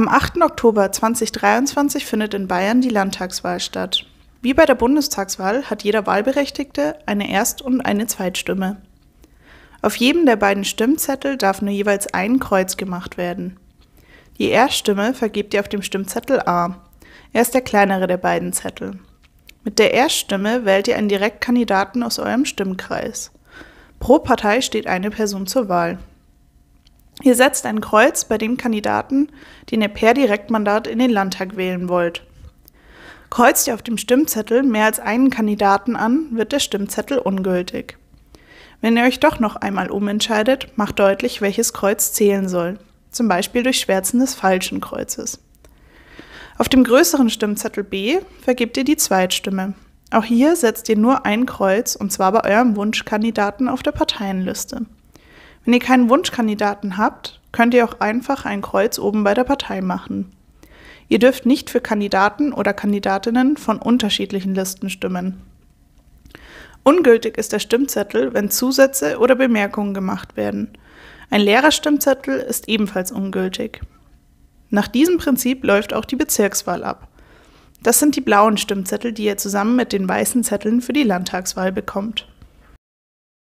Am 8. Oktober 2023 findet in Bayern die Landtagswahl statt. Wie bei der Bundestagswahl hat jeder Wahlberechtigte eine Erst- und eine Zweitstimme. Auf jedem der beiden Stimmzettel darf nur jeweils ein Kreuz gemacht werden. Die Erststimme vergebt ihr auf dem Stimmzettel A. Er ist der kleinere der beiden Zettel. Mit der Erststimme wählt ihr einen Direktkandidaten aus eurem Stimmkreis. Pro Partei steht eine Person zur Wahl. Ihr setzt ein Kreuz bei dem Kandidaten, den ihr per Direktmandat in den Landtag wählen wollt. Kreuzt ihr auf dem Stimmzettel mehr als einen Kandidaten an, wird der Stimmzettel ungültig. Wenn ihr euch doch noch einmal umentscheidet, macht deutlich, welches Kreuz zählen soll, zum Beispiel durch Schwärzen des falschen Kreuzes. Auf dem größeren Stimmzettel B vergibt ihr die Zweitstimme. Auch hier setzt ihr nur ein Kreuz, und zwar bei eurem Wunschkandidaten auf der Parteienliste. Wenn ihr keinen Wunschkandidaten habt, könnt ihr auch einfach ein Kreuz oben bei der Partei machen. Ihr dürft nicht für Kandidaten oder Kandidatinnen von unterschiedlichen Listen stimmen. Ungültig ist der Stimmzettel, wenn Zusätze oder Bemerkungen gemacht werden. Ein leerer Stimmzettel ist ebenfalls ungültig. Nach diesem Prinzip läuft auch die Bezirkswahl ab. Das sind die blauen Stimmzettel, die ihr zusammen mit den weißen Zetteln für die Landtagswahl bekommt.